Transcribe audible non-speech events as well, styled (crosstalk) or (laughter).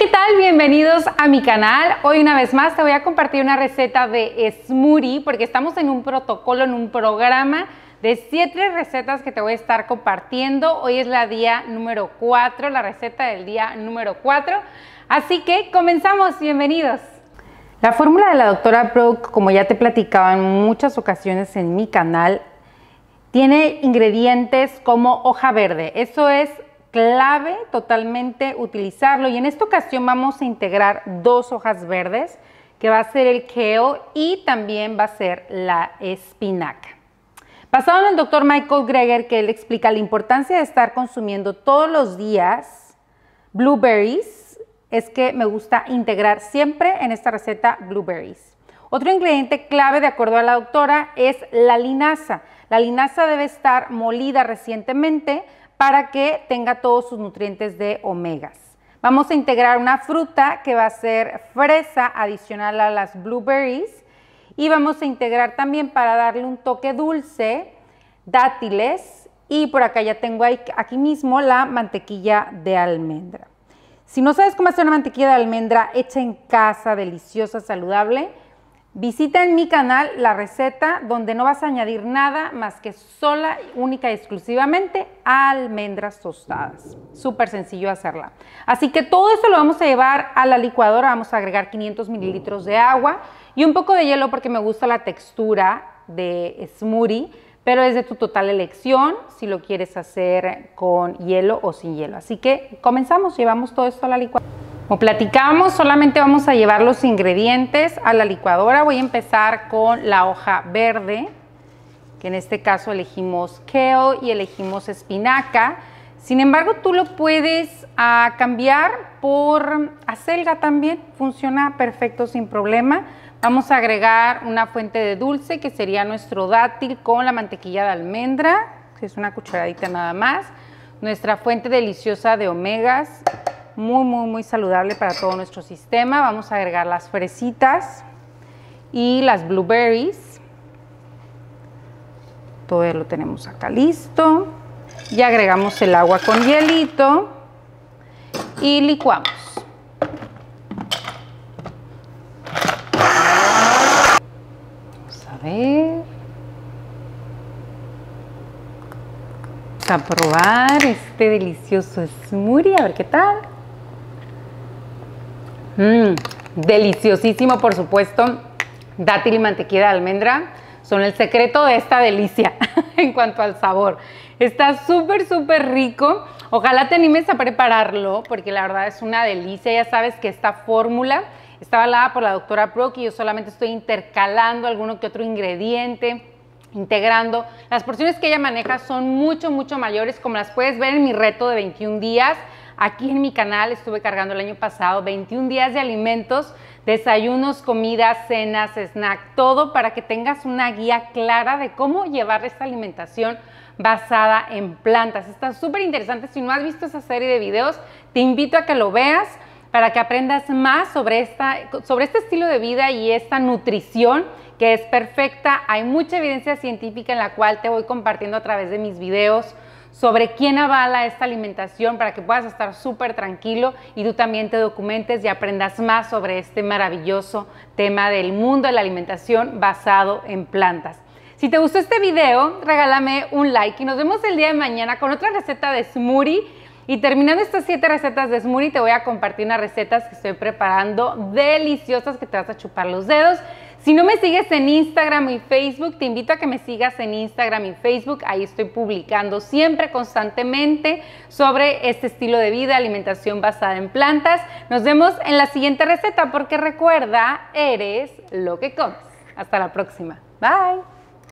¿qué tal? Bienvenidos a mi canal. Hoy una vez más te voy a compartir una receta de smoothie porque estamos en un protocolo, en un programa de 7 recetas que te voy a estar compartiendo. Hoy es la día número 4, la receta del día número 4. Así que comenzamos, bienvenidos. La fórmula de la doctora Pro, como ya te platicaba en muchas ocasiones en mi canal, tiene ingredientes como hoja verde. Eso es clave totalmente utilizarlo. Y en esta ocasión vamos a integrar dos hojas verdes, que va a ser el kale y también va a ser la espinaca. pasado en el doctor Michael Greger, que él explica la importancia de estar consumiendo todos los días blueberries, es que me gusta integrar siempre en esta receta blueberries. Otro ingrediente clave, de acuerdo a la doctora, es la linaza. La linaza debe estar molida recientemente para que tenga todos sus nutrientes de omegas. Vamos a integrar una fruta que va a ser fresa adicional a las blueberries y vamos a integrar también para darle un toque dulce dátiles y por acá ya tengo aquí mismo la mantequilla de almendra. Si no sabes cómo hacer una mantequilla de almendra hecha en casa, deliciosa, saludable, Visita en mi canal la receta donde no vas a añadir nada más que sola, única y exclusivamente almendras tostadas. Súper sencillo hacerla. Así que todo esto lo vamos a llevar a la licuadora. Vamos a agregar 500 mililitros de agua y un poco de hielo porque me gusta la textura de smoothie, pero es de tu total elección si lo quieres hacer con hielo o sin hielo. Así que comenzamos, llevamos todo esto a la licuadora. Como platicamos, solamente vamos a llevar los ingredientes a la licuadora. Voy a empezar con la hoja verde, que en este caso elegimos kale y elegimos espinaca. Sin embargo, tú lo puedes ah, cambiar por acelga también. Funciona perfecto sin problema. Vamos a agregar una fuente de dulce, que sería nuestro dátil con la mantequilla de almendra, que es una cucharadita nada más. Nuestra fuente deliciosa de omegas, muy, muy, muy saludable para todo nuestro sistema. Vamos a agregar las fresitas y las blueberries. Todo lo tenemos acá listo. Y agregamos el agua con hielito y licuamos. Vamos a ver. Vamos a probar este delicioso smoothie, a ver qué tal. Mmm, deliciosísimo, por supuesto. Dátil y mantequilla de almendra son el secreto de esta delicia (laughs) en cuanto al sabor. Está súper, súper rico. Ojalá te animes a prepararlo porque la verdad es una delicia. Ya sabes que esta fórmula está avalada por la doctora Proc y yo solamente estoy intercalando alguno que otro ingrediente integrando. Las porciones que ella maneja son mucho, mucho mayores, como las puedes ver en mi reto de 21 días. Aquí en mi canal estuve cargando el año pasado 21 días de alimentos, desayunos, comidas, cenas, snack, todo para que tengas una guía clara de cómo llevar esta alimentación basada en plantas. Está súper interesante. Si no has visto esa serie de videos, te invito a que lo veas para que aprendas más sobre, sobre este estilo de vida y esta nutrición que es perfecta. Hay mucha evidencia científica en la cual te voy compartiendo a través de mis videos sobre quién avala esta alimentación para que puedas estar súper tranquilo y tú también te documentes y aprendas más sobre este maravilloso tema del mundo de la alimentación basado en plantas. Si te gustó este video, regálame un like y nos vemos el día de mañana con otra receta de smoothie. Y terminando estas 7 recetas de smoothie, te voy a compartir unas recetas que estoy preparando deliciosas que te vas a chupar los dedos. Si no me sigues en Instagram y Facebook, te invito a que me sigas en Instagram y Facebook. Ahí estoy publicando siempre, constantemente, sobre este estilo de vida, alimentación basada en plantas. Nos vemos en la siguiente receta porque recuerda, eres lo que comes. Hasta la próxima. Bye.